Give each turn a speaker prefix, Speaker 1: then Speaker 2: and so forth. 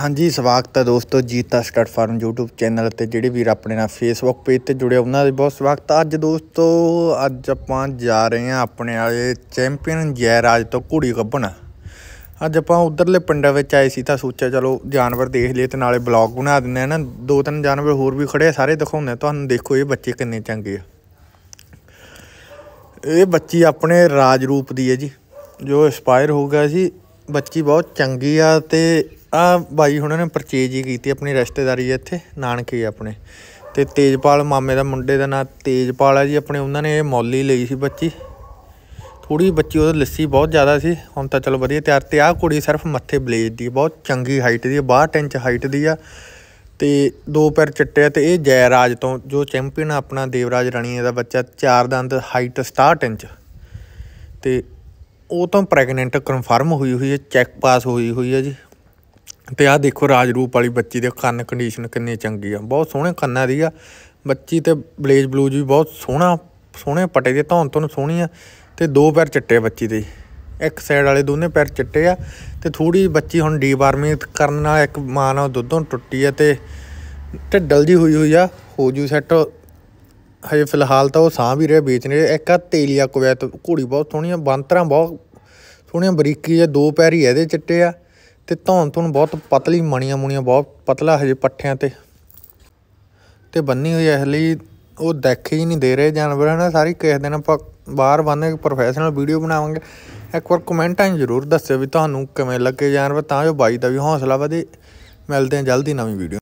Speaker 1: ਹਾਂਜੀ ਸਵਾਗਤ ਹੈ ਦੋਸਤੋ Jeeta stud farm YouTube channel ਤੇ ਜਿਹੜੇ ਵੀਰ ਆਪਣੇ ਨਾਲ Facebook ਪੇਜ ਤੇ ਜੁੜੇ ਉਹਨਾਂ ਦੇ ਬਹੁਤ ਸਵਾਗਤ ਹੈ ਅੱਜ ਦੋਸਤੋ ਅੱਜ ਆਪਾਂ ਜਾ ਰਹੇ ਹਾਂ ਆਪਣੇ ਵਾਲੇ ਚੈਂਪੀਅਨ ਜੈਰਾਜ ਤੋਂ ਕੁੜੀ ਕੱਢਣ ਅੱਜ ਆਪਾਂ ਉਧਰਲੇ ਪਿੰਡਾਂ ਵਿੱਚ ਆਏ ਸੀ ਤਾਂ ਸੋਚਿਆ ਚਲੋ ਜਾਨਵਰ ਦੇਖ ਲਈਏ ਤੇ ਨਾਲੇ ਬਲੌਗ ਬਣਾ ਦਿੰਦੇ ਆ ਨਾ ਦੋ ਤਿੰਨ ਜਾਨਵਰ ਹੋਰ ਵੀ ਖੜੇ ਆ ਸਾਰੇ ਦਿਖਾਉਂਦੇ ਤੁਹਾਨੂੰ ਦੇਖੋ ਇਹ ਬੱਚੇ ਕਿੰਨੇ ਚੰਗੇ ਆ ਇਹ ਬੱਚੀ ਆਪਣੇ ਰਾਜ ਰੂਪ ਦੀ ਹੈ ਜੀ ਜੋ ਐਕਸਪਾਇਰ ਹੋ ਗਿਆ ਸੀ ਬੱਚੀ ਬਹੁਤ ਚੰਗੀ ਆ ਤੇ ਆ ਭਾਈ ਹੁਣਾਂ ਨੇ ਪਰਚੇਜ ਹੀ ਕੀਤੀ ਆਪਣੀ ਰਿਸ਼ਤੇਦਾਰੀ ਇੱਥੇ ਨਾਨਕੇ ਆਪਣੇ ਤੇ ਤੇਜਪਾਲ ਮਾਮੇ ਦਾ ਮੁੰਡੇ ਦਾ ਨਾਂ ਤੇਜਪਾਲ ਆ ਜੀ ਆਪਣੇ ਉਹਨਾਂ ਨੇ ਇਹ ਮੌਲੀ ਲਈ ਸੀ ਬੱਚੀ ਥੋੜੀ ਬੱਚੀ ਉਹਦੀ ਲੱਸੀ ਬਹੁਤ ਜ਼ਿਆਦਾ ਸੀ ਹੁਣ ਤਾਂ ਚਲੋ ਵਧੀਆ ਤਿਆਰ ਤੇ ਆ ਕੁੜੀ ਸਿਰਫ ਮੱਥੇ ਬਲੇਜ ਦੀ ਬਹੁਤ ਚੰਗੀ ਹਾਈਟ ਦੀ 62 ਇੰਚ ਹਾਈਟ ਦੀ ਆ ਤੇ ਦੋ ਪੈਰ ਚਿੱਟੇ ਤੇ ਇਹ ਜੈਰਾਜ ਤੋਂ ਜੋ ਚੈਂਪੀਅਨ ਆਪਣਾ ਦੇਵਰਾਜ ਰਣੀਏ ਦਾ ਬੱਚਾ ਚਾਰ ਦੰਦ ਹਾਈਟ 67 ਇੰਚ ਤੇ ਉਹ ਤੋਂ ਪ੍ਰੈਗਨੈਂਟ ਕਨਫਰਮ ਹੋਈ ਹੋਈ ਹੈ ਚੈੱਕ ਪਾਸ ਹੋਈ ਹੋਈ ਹੈ ਜੀ ਤੇ ਆ ਦੇਖੋ ਰਾਜਰੂਪ ਵਾਲੀ ਬੱਚੀ ਦੇ ਕੰਨ ਕੰਡੀਸ਼ਨ ਕਿੰਨੀ ਚੰਗੀ ਆ ਬਹੁਤ ਸੋਹਣੇ ਕੰਨਾਂ ਦੀ ਆ ਬੱਚੀ ਤੇ ਬਲੇਜ ਬਲੂਜ ਵੀ ਬਹੁਤ ਸੋਹਣਾ ਸੋਹਣੇ ਪਟੇ ਦੇ ਧੌਣ ਤੋਂ ਸੋਹਣੀ ਆ ਤੇ ਦੋ ਪੈਰ ਚਿੱਟੇ ਬੱਚੀ ਦੇ ਇੱਕ ਸਾਈਡ ਵਾਲੇ ਦੋਨੇ ਪੈਰ ਚਿੱਟੇ ਆ ਤੇ ਥੋੜੀ ਬੱਚੀ ਹੁਣ ਡੀ ਵਾਰਮਿੰਗ ਕਰਨ ਨਾਲ ਇੱਕ ਮਾਂ ਨਾਲ ਦੁੱਧੋਂ ਟੁੱਟੀ ਆ ਤੇ ਢੱਡਲ ਜੀ ਹੋਈ ਹੋਈ ਆ ਹੋ ਜੂ ਸੈੱਟ ਹਜੇ ਫਿਲਹਾਲ ਤਾਂ ਉਹ ਸਾਹ ਵੀ ਰਿਹਾ ਵੇਚ ਨੇ ਇੱਕ ਆ ਤੇਲੀਆ ਕੁਵੈਤ ਘੋੜੀ ਬਹੁਤ ਸੋਹਣੀ ਆ ਬੰਤਰਾ ਬਹੁਤ ਸੋਹਣੀਆਂ ਬਰੀਕੀ ਜੇ ਦੋ ਪੈਰ ਹੀ ਇਹਦੇ ਚਿੱਟੇ ਆ ਤੇ ਧੌਣ ਧੁਣ ਬਹੁਤ ਪਤਲੀ ਮਣੀਆਂ ਮੁਣੀਆਂ ਬਹੁਤ ਪਤਲਾ ਹਜੇ ਪੱਠਿਆਂ ਤੇ ਤੇ ਬੰਨੀ ਹੋਈ ਇਸ ਲਈ ਉਹ ਦੇਖ ਹੀ ਨਹੀਂ ਦੇ ਰਹੇ ਜਾਨਵਰ ਹਨ ਸਾਰੀ ਕਿਸ ਦਿਨ ਆਪਾਂ ਬਾਹਰ ਬੰਨੇ ਇੱਕ ਪ੍ਰੋਫੈਸ਼ਨਲ ਵੀਡੀਓ ਬਣਾਵਾਂਗੇ ਇੱਕ ਵਾਰ ਕਮੈਂਟਾਂ 'ਚ ਜ਼ਰੂਰ ਦੱਸਿਓ ਵੀ ਤੁਹਾਨੂੰ ਕਿਵੇਂ ਲੱਗੇ ਜਾਨਵਰ ਤਾਂ ਜੋ ਬਾਈ ਦਾ ਵੀ ਹੌਸਲਾ ਵਧੇ ਮਿਲਦੇ ਹਾਂ ਜਲਦੀ ਨਵੀਂ ਵੀਡੀਓ